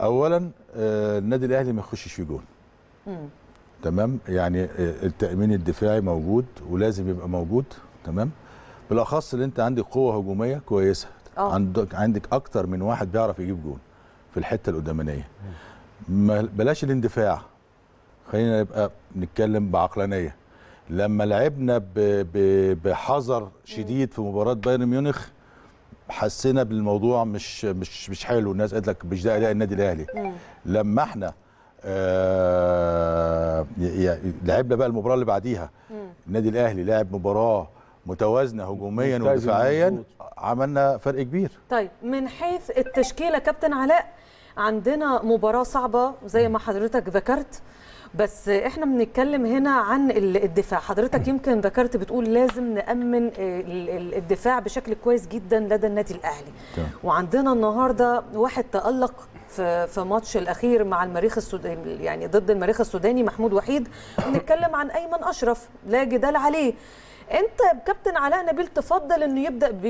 اولا آه، النادي الاهلي ما يخشش في جون تمام يعني آه، التامين الدفاعي موجود ولازم يبقى موجود تمام بالاخص اللي انت عندك قوه هجوميه كويسه آه. عندك عندك اكتر من واحد بيعرف يجيب جون في الحته القدامانيه بلاش الاندفاع خلينا نبقى نتكلم بعقلانيه لما لعبنا بحذر شديد في مباراه بايرن ميونخ حسينا بالموضوع مش مش مش حلو الناس قالت لك مش ده اداء النادي الاهلي لما احنا آه لعبنا بقى المباراه اللي بعديها النادي الاهلي لعب مباراه متوازنه هجوميا ودفاعيا عملنا فرق كبير طيب من حيث التشكيله كابتن علاء عندنا مباراه صعبه زي ما حضرتك ذكرت بس احنا بنتكلم هنا عن الدفاع حضرتك يمكن ذكرت بتقول لازم نامن الدفاع بشكل كويس جدا لدى النادي الاهلي وعندنا النهارده واحد تالق في في ماتش الاخير مع المريخ السوداني يعني ضد المريخ السوداني محمود وحيد بنتكلم عن ايمن اشرف لا جدال عليه انت كابتن علاء نبيل تفضل انه يبدا